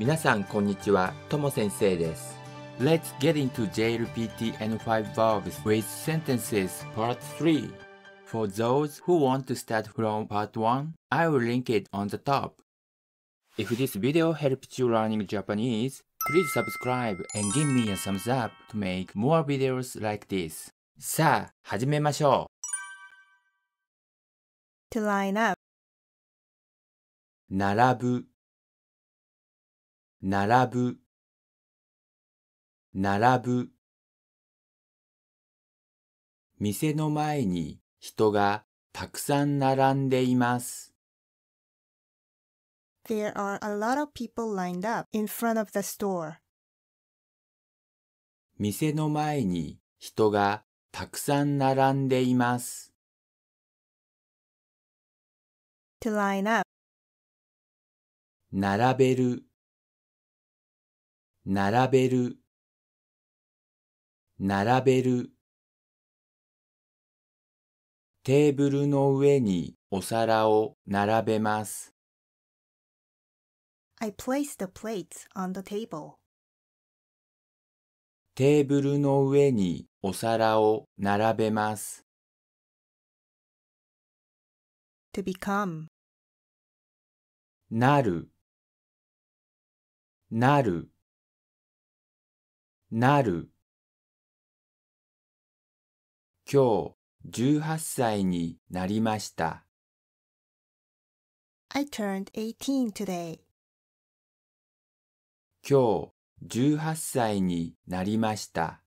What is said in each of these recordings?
皆さんこんにちは、とも先生です。Let's get into n 5 verbs with sentences part 3. For those who want to start from part 1, I will link it on the top. If this video helped you learning Japanese, please subscribe and give me a thumbs up to make more videos like this. さあ、始めましょう。To line up 並ぶ並ぶ並ぶ店の前に人がたくさん並んでいます。There are a lot of people lined up in front of the store. 店の前に人がたくさん並んでいます。To line up 並べる並べる並べるテーブルの上にお皿を並べます I place the plates on the table. テーブルの上にお皿を並べます To become. なるなるなる今日18歳になりました。I turned e i g h today. e e n t 今日18歳になりました。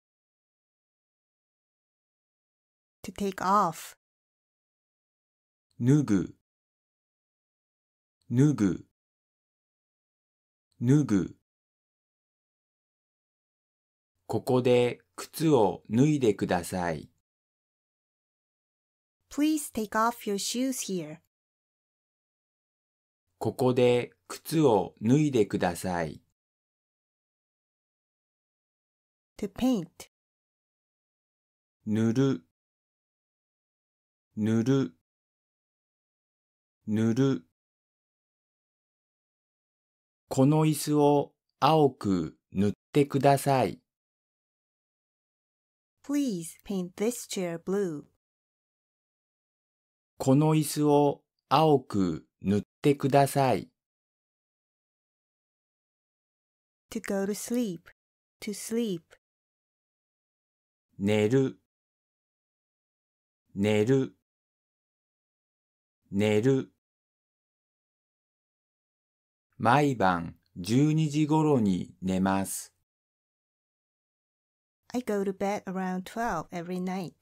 to take off. 脱ぐ脱ぐ脱ぐここで靴を脱いでください。Please take off your shoes here. ここで靴を脱いでください。to paint 塗る塗る塗るこの椅子を青く塗ってください。Please paint this chair blue. この椅子を青く塗ってください。To go to sleep, to sleep. 寝る、寝る、寝る。毎晩12時頃に寝ます。I go to bed around 12 every night.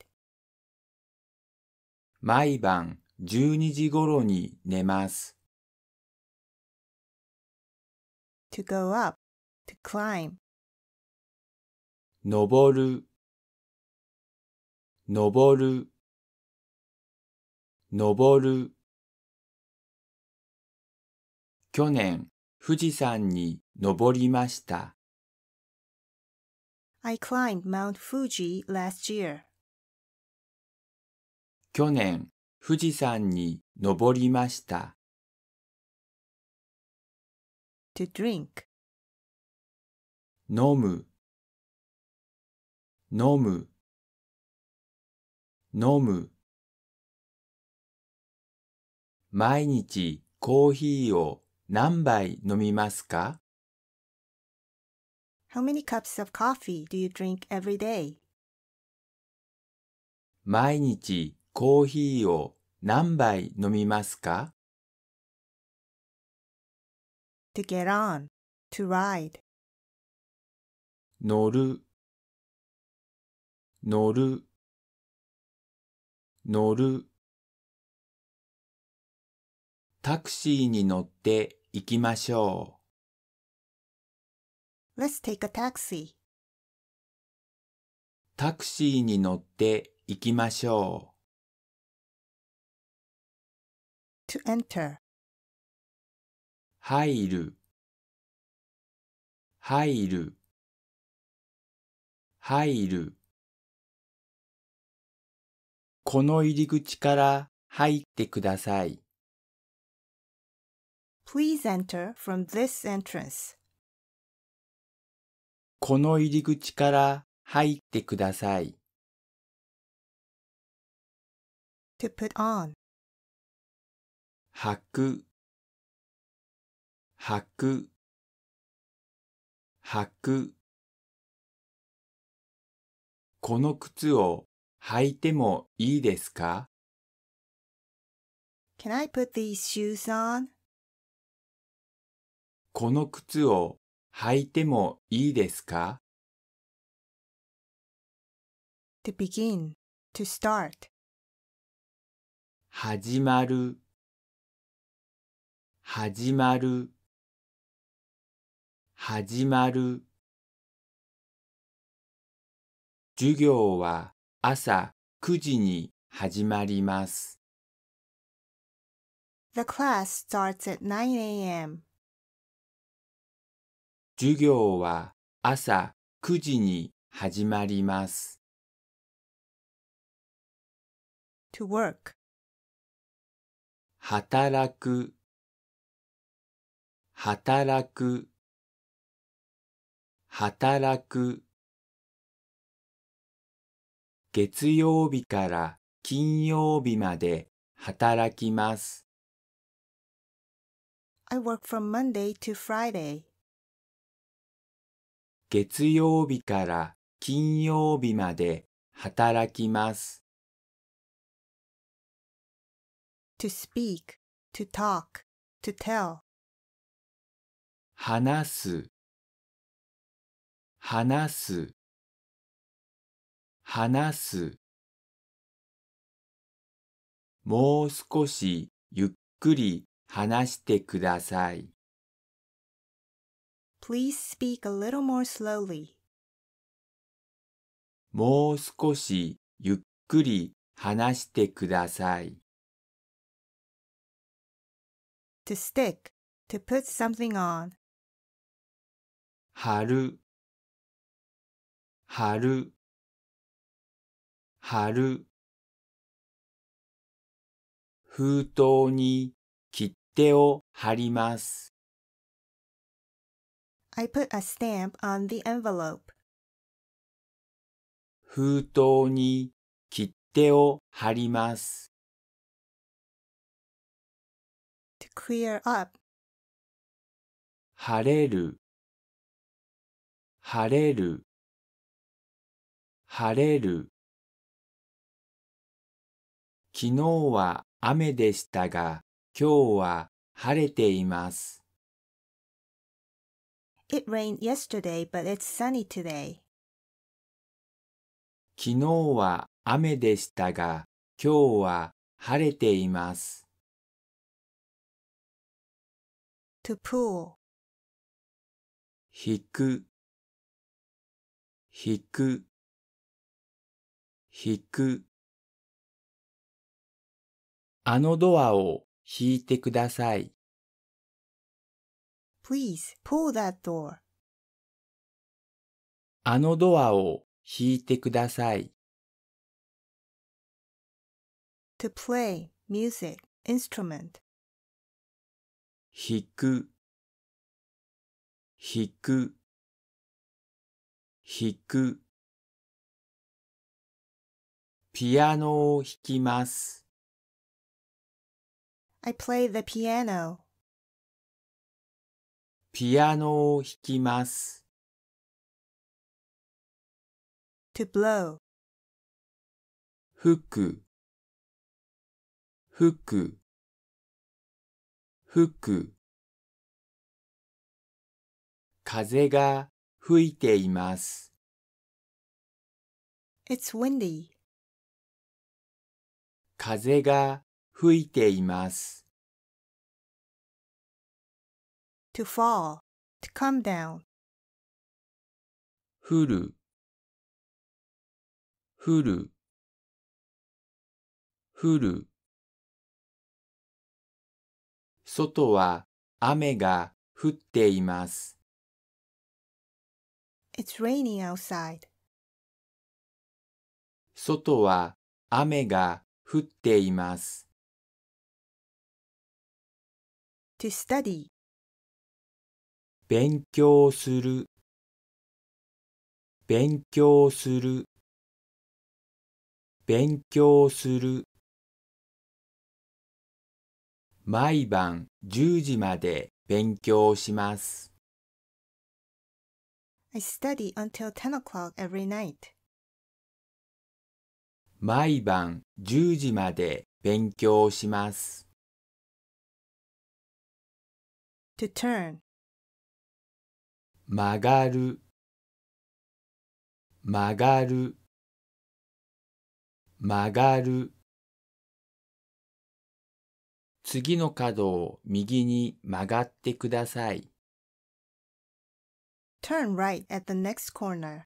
毎晩12時頃に寝ます。to go up, to climb. 登る、登る、登る。去年、富士山に登りました。I climbed Mount Fuji last year. 去年、富士山に登りました。to drink 飲む飲む飲む毎日コーヒーを何杯飲みますか How many cups of coffee do you drink every day? 毎日コーヒーを何杯飲みますか ?to get on, to ride 乗る乗る乗るタクシーに乗って行きましょう。Let's take a taxi. タクシーに乗って行きましょう。To enter. 入る入る入るこの入り口から入ってください。Please enter from this entrance. この入り口から入ってください。to put on 履く履く履くこの靴を履いてもいいですか Can I put these shoes on? この靴を履いてもいいですか to begin, to start. 始まる始まる始まる授業は朝9時に始まります。The class starts at 9 a.m. 授業は朝9時に始まります。to work 働く働く働く月曜日から金曜日まで働きます。I work from Monday to Friday. 月曜日から金曜日まで働きます。to speak, to talk, to tell 話す話す話すもう少しゆっくり話してください。Please speak a little more slowly. もう少しゆっくり話してください。To stick, to put something on. 貼る、貼る、貼る。封筒に切手を貼ります。I put a stamp on the envelope. 封筒に切手を貼ります。to clear up. 晴れる晴れる晴れる昨日は雨でしたが今日は晴れています。It rained yesterday, but it's sunny today. 昨日は雨でしたが、今日は晴れています。to pull 引く引く引くあのドアを引いてください。Please pull that door. あのドアを引いてください。to play, music, instrument. 弾く弾く弾くピアノを弾きます。I play the piano. ピアノを弾きます。to blow 吹く吹く吹く風が吹いています。It's windy. 風が吹いています。to fall, to come down. 降る降る降る外は雨が降っています。It's raining outside. 外は雨が降っています。To study 勉強する勉強する勉強する毎晩10時まで勉強します I study until 10 o'clock every night 毎晩10時まで勉強します To turn 曲がる曲がる曲がる次の角を右に曲がってください。Turn right at the next corner.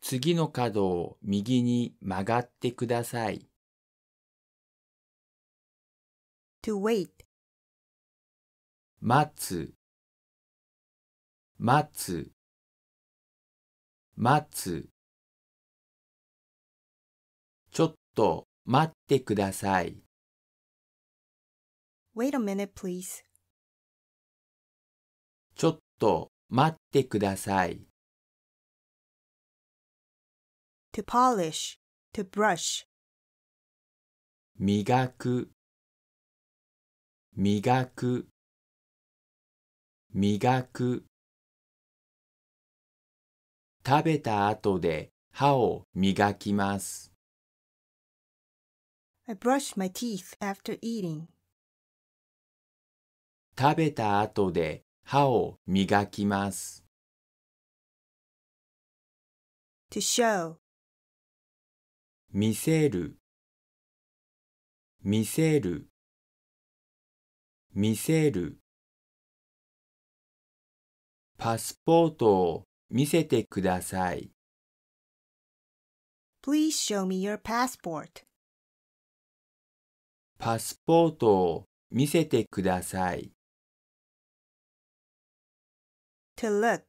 次の角を右に曲がってください。To wait. 待つ待つ待つちょっと待ってください Wait a minute, please. ちょっと待ってください To polish, to brush. 磨く磨く磨く食べた後で歯を磨きます。I brush my teeth after eating. 食べた後で歯を磨きます。to show 見せる見せる見せるパスポートを見せてください。Please show me your passport. パスポートを見せてください。to look,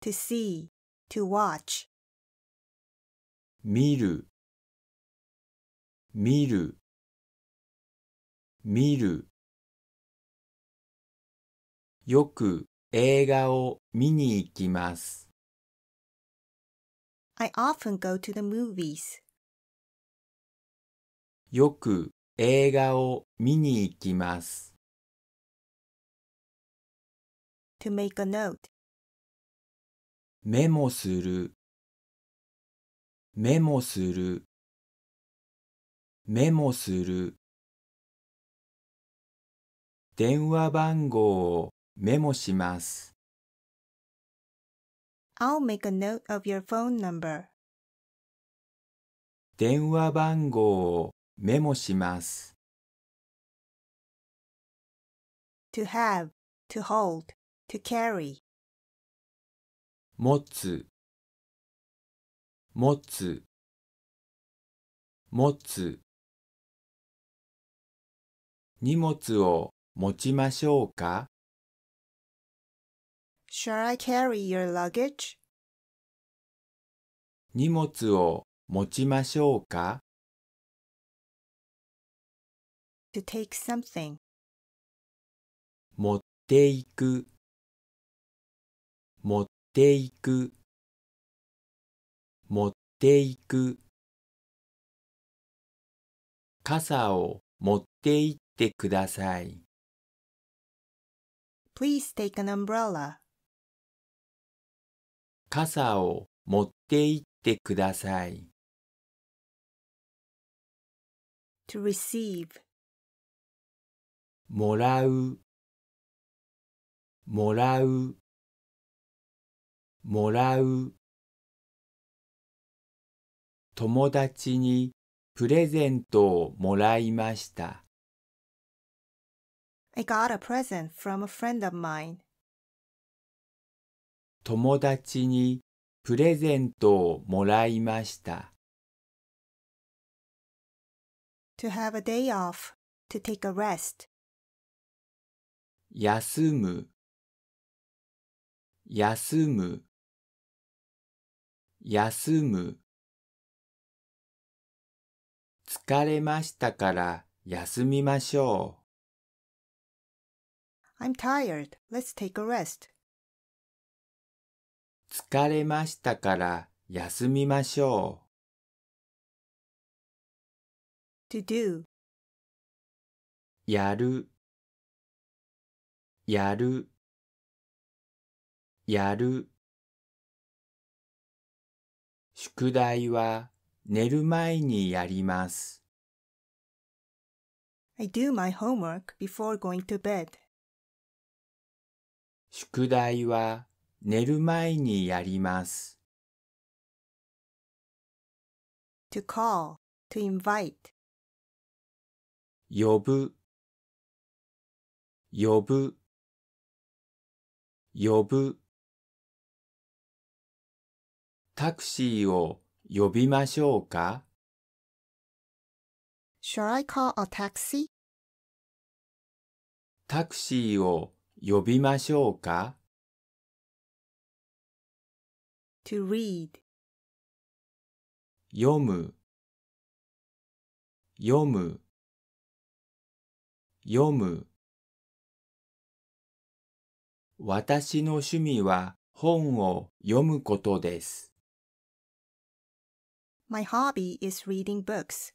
to see, to watch. 見る見る見るよく映画を見に行きます。I often go to the movies. よく映画を見に行きます。To make a note. メモするメモするメモする電話番号をメモします I'll make a note of your phone number. 電話番号をメモします。to have, to hold, to carry, 持つ、持つ、持つ。荷物を持ちましょうか Shall I carry your luggage? 荷物を持ちましょうか To take something. 持っていく持っていく持っていく傘を持って行ってください。Please take an umbrella. 傘を持って行ってください。to receive もらうもらうもらう友達にプレゼントをもらいました。I got a present from a friend of mine. 友達にプレゼントをもらいました。To have a day off, to take a rest. 休む休む休む疲れましたから休みましょう。I'm tired. Let's take a rest. 疲れましたから休みましょう。to do やるやるやる宿題は寝る前にやります。I do my homework before going to bed. 宿題は寝る前にやります。to call, to invite 呼ぶ呼ぶ呼ぶタクシーを呼びましょうか Shall I call a taxi? タクシーを呼びましょうか to read 読む読む読む私の趣味は本を読むことです。My hobby is reading books.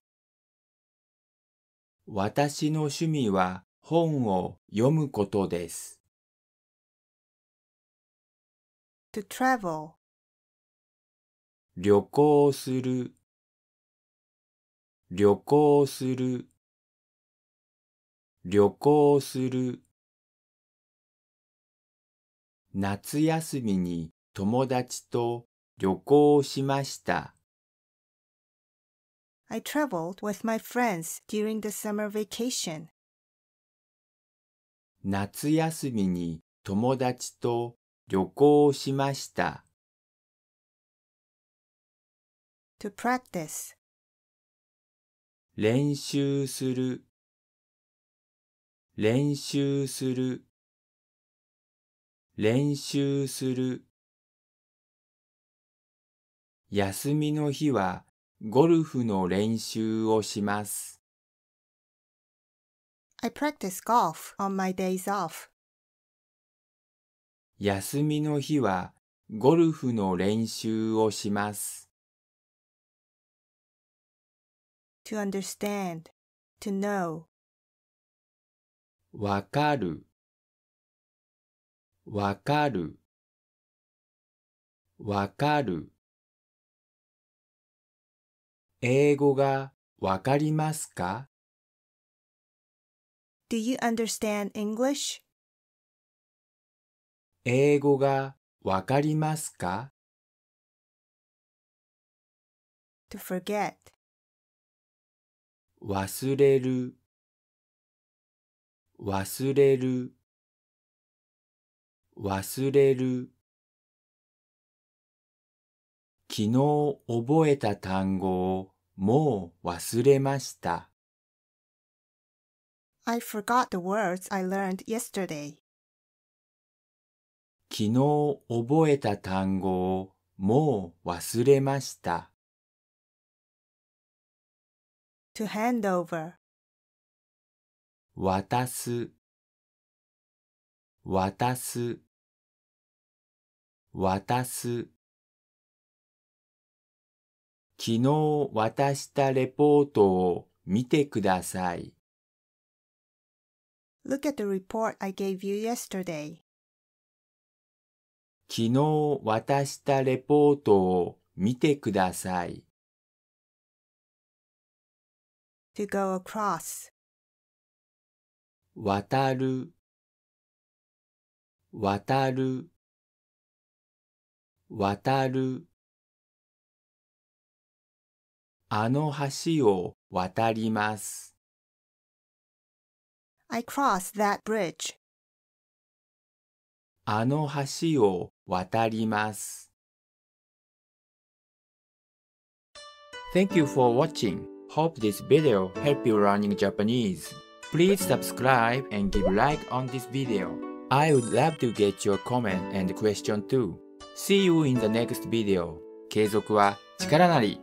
私の趣味は本を読むことです。To travel 旅行する旅行する旅行する夏休みに友達と旅行しました。I traveled with my friends during the summer vacation. 夏休みに友達と旅行しました。to practice 練習する練習する練習する休みの日はゴルフの練習をします。I practice golf on my days off. 休みの日はゴルフの練習をします。to understand, to know. Wakaru. Wakaru. Wakaru. わかるわかるわかる英語がわかりますか Do you understand English? 英語がわかりますか To forget 忘れる忘れる忘れる昨日覚えた単語をもう忘れました。I forgot the words I learned yesterday. 昨日覚えた単語をもう忘れました。to hand over 渡す渡す渡す昨日渡したレポートを見てください。Look at the report I gave you yesterday. 昨日渡したレポートを見てください。to go across 渡る渡る渡るあの橋を渡ります I cross that bridge あの橋を渡ります Thank you for watching. Hope this video help you learning Japanese. Please subscribe and give like on this video. I would love to get your comment and question too. See you in the next video. 継続は力なり